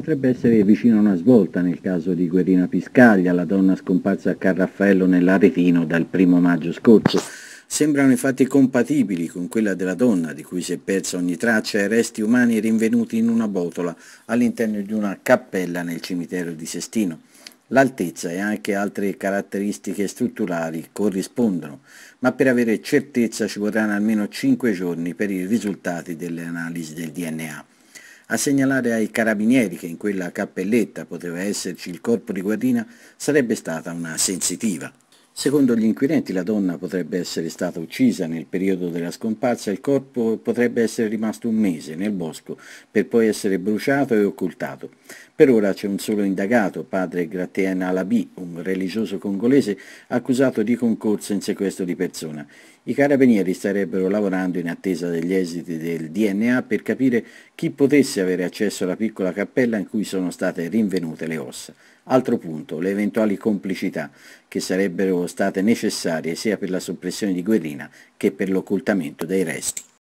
potrebbe essere vicino a una svolta nel caso di Guerrina Piscaglia, la donna scomparsa a Carraffaello nell'Aretino dal primo maggio scorso. Sembrano infatti compatibili con quella della donna di cui si è persa ogni traccia e resti umani rinvenuti in una botola all'interno di una cappella nel cimitero di Sestino. L'altezza e anche altre caratteristiche strutturali corrispondono, ma per avere certezza ci vorranno almeno 5 giorni per i risultati delle analisi del DNA. A segnalare ai carabinieri che in quella cappelletta poteva esserci il corpo di Guardina sarebbe stata una sensitiva. Secondo gli inquirenti la donna potrebbe essere stata uccisa nel periodo della scomparsa e il corpo potrebbe essere rimasto un mese nel bosco per poi essere bruciato e occultato. Per ora c'è un solo indagato, padre Gratien Alabi, un religioso congolese accusato di concorso in sequestro di persona. I carabinieri starebbero lavorando in attesa degli esiti del DNA per capire chi potesse avere accesso alla piccola cappella in cui sono state rinvenute le ossa. Altro punto, le eventuali complicità che sarebbero state necessarie sia per la soppressione di Guerrina che per l'occultamento dei resti.